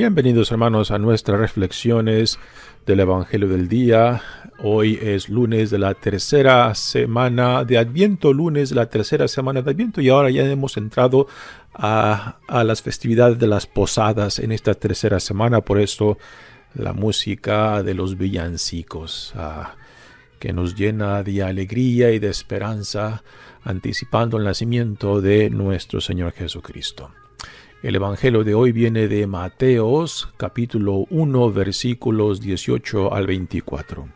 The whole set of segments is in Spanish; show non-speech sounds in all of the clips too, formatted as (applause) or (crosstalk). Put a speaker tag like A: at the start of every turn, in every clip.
A: Bienvenidos hermanos a nuestras reflexiones del Evangelio del Día. Hoy es lunes de la tercera semana de Adviento, lunes de la tercera semana de Adviento y ahora ya hemos entrado a, las festividades de las posadas en esta tercera semana, por eso la música de los villancicos ah, que nos llena de alegría y de esperanza anticipando el nacimiento de nuestro Señor Jesucristo. El Evangelio de hoy viene de Mateos capítulo 1 versículos 18 al 24.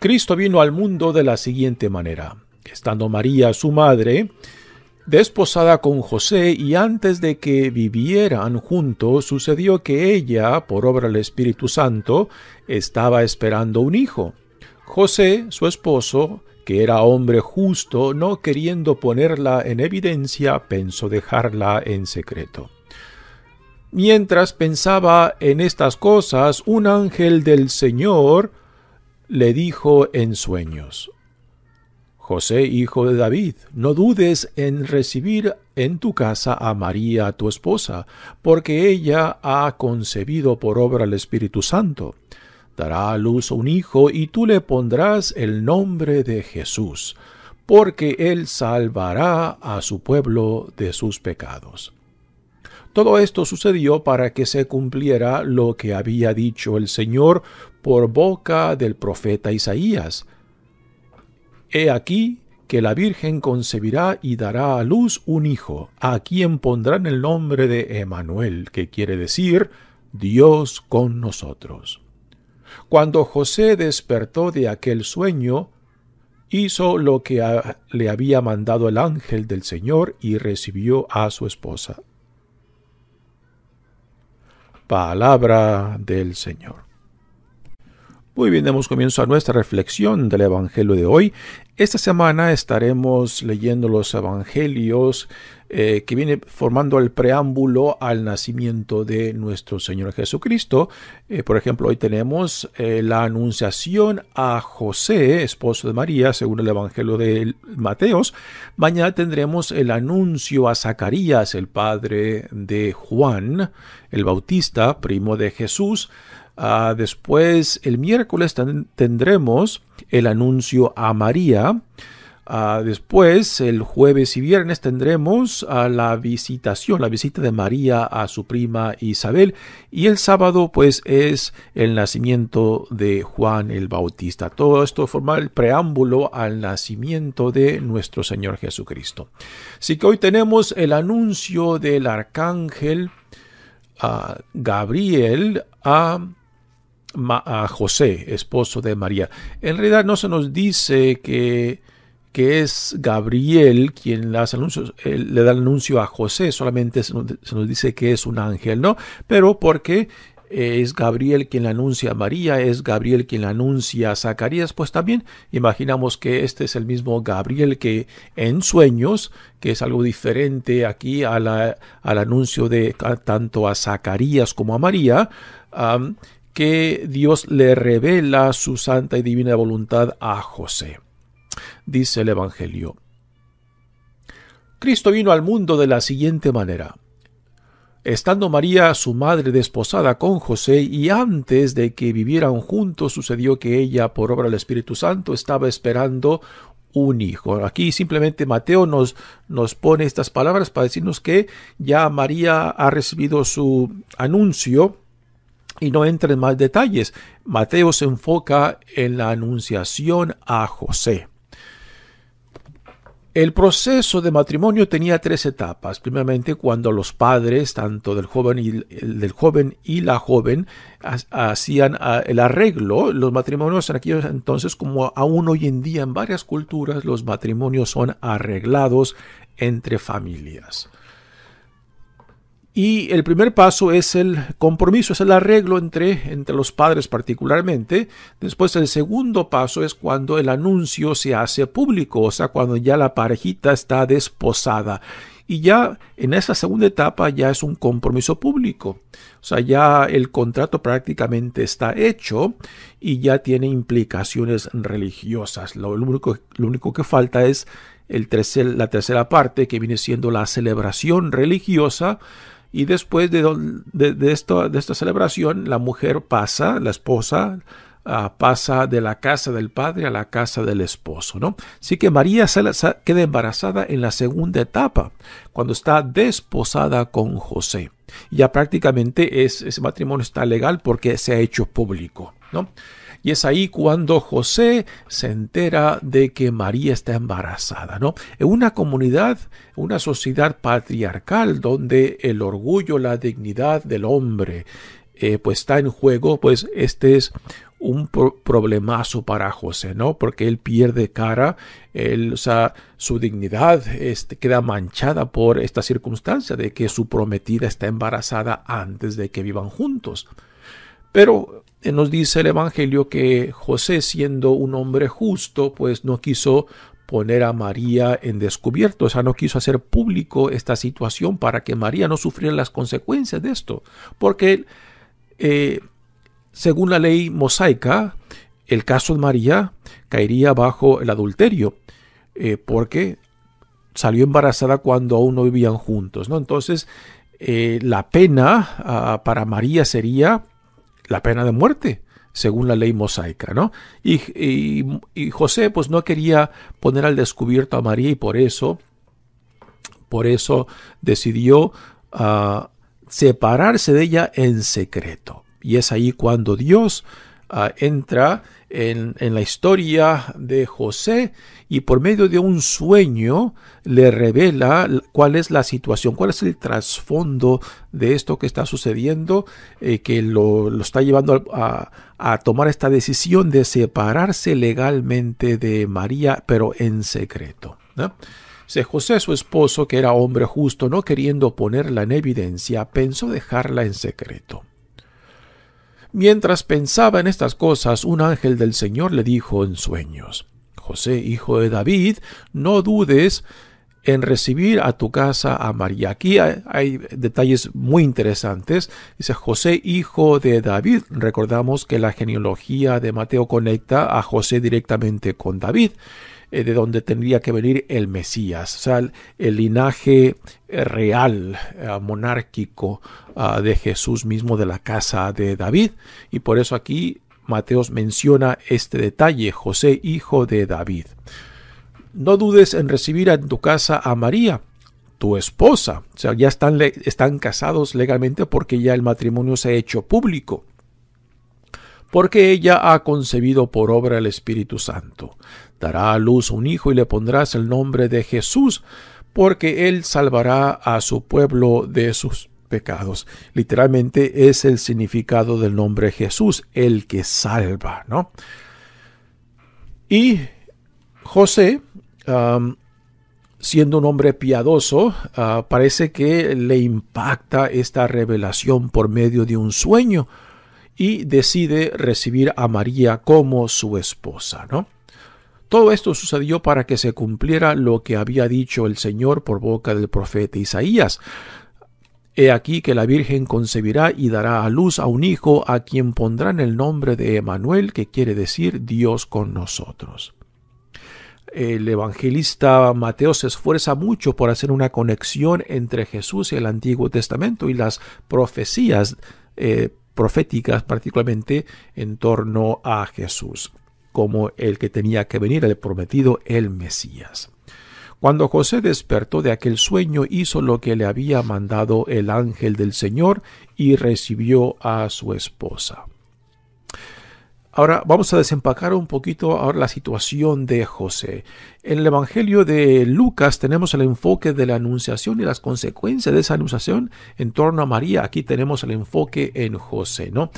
A: Cristo vino al mundo de la siguiente manera. Estando María, su madre, desposada con José y antes de que vivieran juntos, sucedió que ella, por obra del Espíritu Santo, estaba esperando un hijo. José, su esposo, que era hombre justo, no queriendo ponerla en evidencia, pensó dejarla en secreto. Mientras pensaba en estas cosas, un ángel del Señor le dijo en sueños, José, hijo de David, no dudes en recibir en tu casa a María, tu esposa, porque ella ha concebido por obra el Espíritu Santo dará a luz un hijo y tú le pondrás el nombre de Jesús, porque él salvará a su pueblo de sus pecados. Todo esto sucedió para que se cumpliera lo que había dicho el Señor por boca del profeta Isaías. He aquí que la Virgen concebirá y dará a luz un hijo, a quien pondrán el nombre de Emanuel, que quiere decir Dios con nosotros. Cuando José despertó de aquel sueño, hizo lo que le había mandado el ángel del Señor y recibió a su esposa. Palabra del Señor. Muy bien, damos comienzo a nuestra reflexión del Evangelio de hoy. Esta semana estaremos leyendo los Evangelios eh, que viene formando el preámbulo al nacimiento de nuestro Señor Jesucristo. Eh, por ejemplo, hoy tenemos eh, la anunciación a José, esposo de María, según el Evangelio de Mateos. Mañana tendremos el anuncio a Zacarías, el padre de Juan, el Bautista, primo de Jesús. Ah, después, el miércoles tendremos el anuncio a María. Ah, después, el jueves y viernes, tendremos ah, la visitación, la visita de María a su prima Isabel. Y el sábado, pues, es el nacimiento de Juan el Bautista. Todo esto forma el preámbulo al nacimiento de nuestro Señor Jesucristo. Así que hoy tenemos el anuncio del arcángel Gabriel a a José, esposo de María. En realidad no se nos dice que, que es Gabriel quien le, eh, le da el anuncio a José, solamente se nos, dice que es un ángel, ¿no? Pero porque es Gabriel quien le anuncia a María, es Gabriel quien le anuncia a Zacarías, pues también imaginamos que este es el mismo Gabriel que en sueños, que es algo diferente aquí al anuncio de tanto a Zacarías como a María, que Dios le revela su santa y divina voluntad a José. Dice el Evangelio. Cristo vino al mundo de la siguiente manera. Estando María, su madre, desposada con José, y antes de que vivieran juntos, sucedió que ella, por obra del Espíritu Santo, estaba esperando un hijo. Aquí simplemente Mateo nos, nos pone estas palabras para decirnos que ya María ha recibido su anuncio y no entra en más detalles. Mateo se enfoca en la anunciación a José. El proceso de matrimonio tenía tres etapas. Primeramente, cuando los padres, tanto del joven y, del joven y la joven, hacían ah, el arreglo, los matrimonios en aquellos entonces, como aún hoy en día en varias culturas, los matrimonios son arreglados entre familias. Y el primer paso es el compromiso, es el arreglo entre, entre los padres particularmente. Después el segundo paso es cuando el anuncio se hace público, o sea, cuando ya la parejita está desposada. Y ya en esa segunda etapa ya es un compromiso público. O sea, ya el contrato prácticamente está hecho y ya tiene implicaciones religiosas. Lo, único, que falta es el la tercera parte que viene siendo la celebración religiosa y después de, de, de, esto, de esta celebración, la mujer pasa, la esposa, Ah, pasa de la casa del padre a la casa del esposo, ¿no? Así que María queda embarazada en la segunda etapa, cuando está desposada con José. Ya prácticamente ese matrimonio está legal porque se ha hecho público, ¿no? Y es ahí cuando José se entera de que María está embarazada, ¿no? En una comunidad, una sociedad patriarcal donde el orgullo, la dignidad del hombre, eh, pues está en juego, pues este es un problemazo para José, ¿no? Porque él pierde cara, él, o sea, su dignidad este, queda manchada por esta circunstancia de que su prometida está embarazada antes de que vivan juntos. Pero eh, nos dice el Evangelio que José, siendo un hombre justo, pues no quiso poner a María en descubierto, o sea, no quiso hacer público esta situación para que María no sufriera las consecuencias de esto, porque eh, según la ley mosaica, el caso de María caería bajo el adulterio, eh, porque salió embarazada cuando aún no vivían juntos. ¿no? Entonces, eh, la pena ah, para María sería la pena de muerte, según la ley mosaica. ¿no? Y, José pues, no quería poner al descubierto a María y por eso, por eso decidió ah, separarse de ella en secreto. Y es ahí cuando Dios ah, entra en, la historia de José y por medio de un sueño le revela cuál es la situación, cuál es el trasfondo de esto que está sucediendo, eh, que lo, está llevando a, tomar esta decisión de separarse legalmente de María, pero en secreto. ¿no? José, su esposo, que era hombre justo, no queriendo ponerla en evidencia, pensó dejarla en secreto. Mientras pensaba en estas cosas, un ángel del Señor le dijo en sueños, José, hijo de David, no dudes en recibir a tu casa a María. Aquí hay, detalles muy interesantes. Dice José, hijo de David. Recordamos que la genealogía de Mateo conecta a José directamente con David. Eh, de donde tendría que venir el Mesías, o sea, el, linaje eh, real, eh, monárquico ah, de Jesús mismo de la casa de David. Y por eso aquí Mateos menciona este detalle, José hijo de David. No dudes en recibir en tu casa a María, tu esposa. O sea, ya están, están casados legalmente porque ya el matrimonio se ha hecho público porque ella ha concebido por obra el Espíritu Santo dará a luz un hijo y le pondrás el nombre de Jesús, porque él salvará a su pueblo de sus pecados. Literalmente es el significado del nombre Jesús, el que salva, ¿no? Y José, siendo un hombre piadoso, ah, parece que le impacta esta revelación por medio de un sueño y decide recibir a María como su esposa, ¿no? Todo esto sucedió para que se cumpliera lo que había dicho el Señor por boca del profeta Isaías. He aquí que la Virgen concebirá y dará a luz a un hijo a quien pondrán el nombre de Emanuel, que quiere decir Dios con nosotros. El evangelista Mateo se esfuerza mucho por hacer una conexión entre Jesús y el Antiguo Testamento y las profecías eh, proféticas, particularmente en torno a Jesús como el que tenía que venir, el prometido, el Mesías. Cuando José despertó de aquel sueño, hizo lo que le había mandado el ángel del Señor y recibió a su esposa. Ahora vamos a desempacar un poquito ahora la situación de José. En el Evangelio de Lucas tenemos el enfoque de la anunciación y las consecuencias de esa anunciación en torno a María. Aquí tenemos el enfoque en José, ¿no?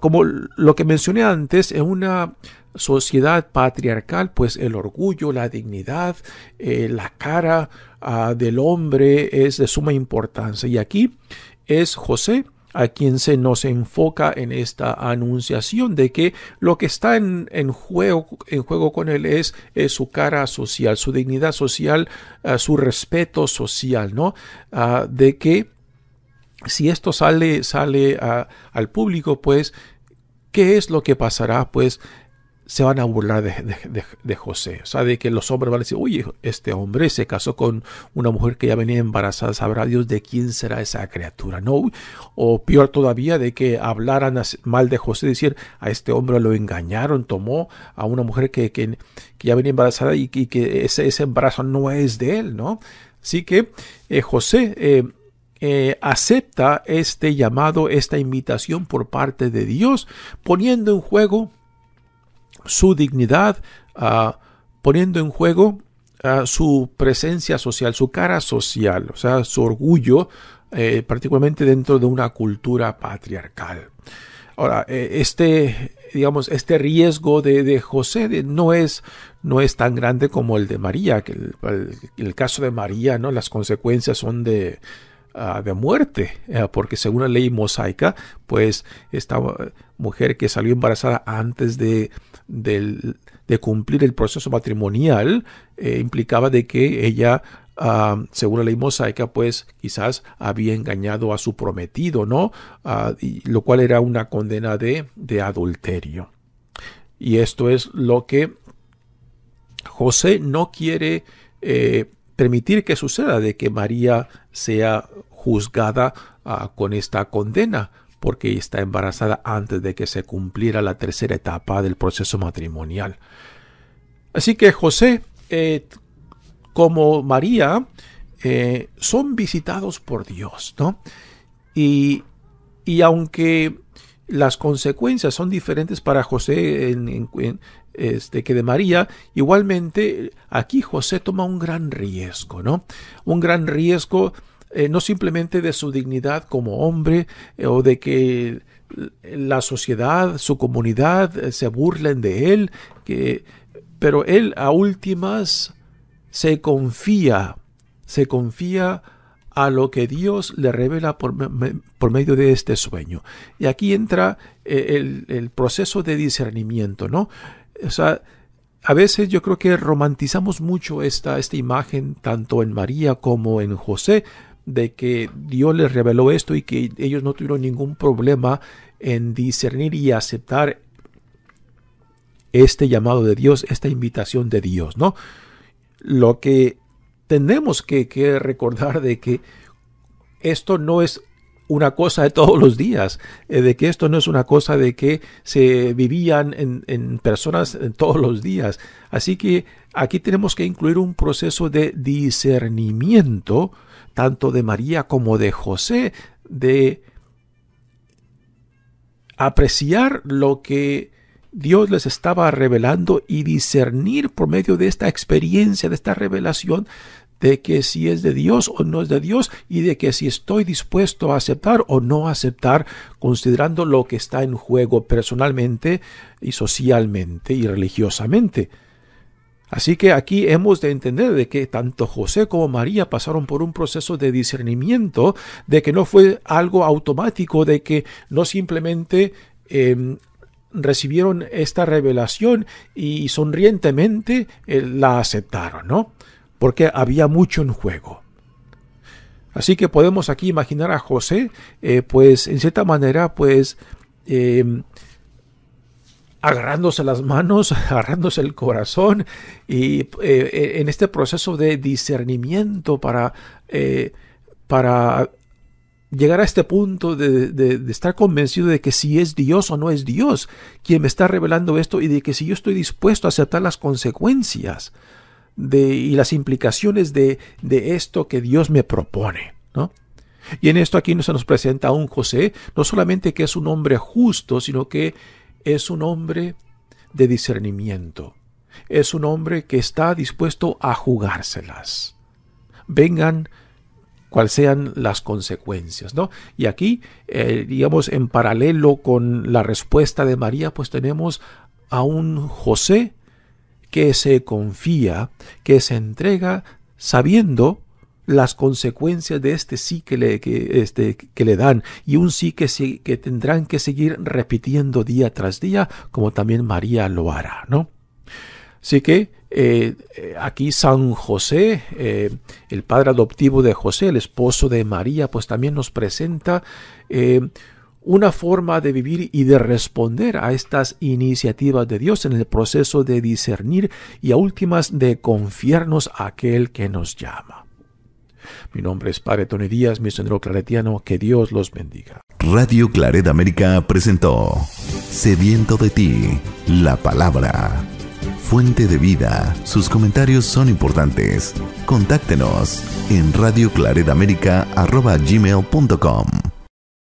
A: Como lo que mencioné antes, en una sociedad patriarcal, pues el orgullo, la dignidad, eh, la cara ah, del hombre es de suma importancia. Y aquí es José a quien se nos enfoca en esta anunciación de que lo que está en, en, juego, en juego, con él es, su cara social, su dignidad social, ah, su respeto social, ¿no? Ah, de que si esto sale, sale al público, pues, ¿qué es lo que pasará? Pues se van a burlar de, José. O sea, de que los hombres van a decir, oye, este hombre se casó con una mujer que ya venía embarazada, sabrá Dios de quién será esa criatura, ¿no? O peor todavía, de que hablaran mal de José, decir, a este hombre lo engañaron, tomó a una mujer que, que, ya venía embarazada y, que ese, ese, embarazo no es de él, ¿no? Así que eh, José... Eh, eh, acepta este llamado, esta invitación por parte de Dios, poniendo en juego su dignidad, ah, poniendo en juego ah, su presencia social, su cara social, o sea, su orgullo, eh, particularmente dentro de una cultura patriarcal. Ahora, eh, este, digamos, este riesgo de, José no, es, no es tan grande como el de María, que el, el, caso de María, ¿no? Las consecuencias son de Ah, de muerte, eh, porque según la ley mosaica, pues esta ah, mujer que salió embarazada antes de, cumplir el proceso matrimonial eh, implicaba de que ella ah, según la ley mosaica, pues quizás había engañado a su prometido, ¿no? lo cual era una condena de, adulterio. Y esto es lo que José no quiere eh, permitir que suceda, de que María sea juzgada ah, con esta condena porque está embarazada antes de que se cumpliera la tercera etapa del proceso matrimonial. Así que José, eh, como María, eh, son visitados por Dios, ¿no? Y, y, aunque las consecuencias son diferentes para José este, que de María, igualmente aquí José toma un gran riesgo, ¿no? Un gran riesgo eh, no simplemente de su dignidad como hombre eh, o de que la sociedad, su comunidad eh, se burlen de él, que, pero él a últimas se confía, se confía a lo que Dios le revela por, medio de este sueño. Y aquí entra el, proceso de discernimiento, ¿no? O sea, a veces yo creo que romantizamos mucho esta, esta imagen tanto en María como en José, de que Dios les reveló esto y que ellos no tuvieron ningún problema en discernir y aceptar este llamado de Dios, esta invitación de Dios, ¿no? Lo que tenemos que, recordar de que esto no es una cosa de todos los días, eh, de que esto no es una cosa de que se vivían en, en personas en eh, todos los días. Así que aquí tenemos que incluir un proceso de discernimiento tanto de María como de José, de apreciar lo que Dios les estaba revelando y discernir por medio de esta experiencia, de esta revelación, de que si es de Dios o no es de Dios y de que si estoy dispuesto a aceptar o no aceptar, considerando lo que está en juego personalmente y socialmente y religiosamente. Así que aquí hemos de entender de que tanto José como María pasaron por un proceso de discernimiento, de que no fue algo automático, de que no simplemente em, recibieron esta revelación y sonrientemente eh, la aceptaron, ¿no? Porque había mucho en juego. Así que podemos aquí imaginar a José, eh, pues en cierta manera, pues em, agarrándose las manos, (laughs) agarrándose el corazón y eh, eh, en este proceso de discernimiento para, eh, para llegar a este punto de, estar convencido de que si es Dios o no es Dios quien me está revelando esto y de que si yo estoy dispuesto a aceptar las consecuencias de, y las implicaciones de, de esto que Dios me propone. Y en esto aquí se nos presenta a un José, no solamente que es un hombre justo, sino que es un hombre de discernimiento, es un hombre que está dispuesto a jugárselas. Vengan cuáles sean las consecuencias, ¿no? Y aquí, eh, digamos, en paralelo con la respuesta de María, pues tenemos a un José que se confía, que se entrega sabiendo las consecuencias de este sí que le, que, este, que le dan y un sí que, que tendrán que seguir repitiendo día tras día, como también María lo hará, ¿no? Así que eh, aquí San José, eh, el padre adoptivo de José, el esposo de María, pues también nos presenta eh, una forma de vivir y de responder a estas iniciativas de Dios en el proceso de discernir y a últimas de confiarnos a aquel que nos llama. Mi nombre es Padre Tony Díaz, misionero claretiano. Que Dios los bendiga. Radio Claret América presentó Sediento de ti, la palabra. Fuente de vida, sus comentarios son importantes. Contáctenos en radioclaredamerica.com.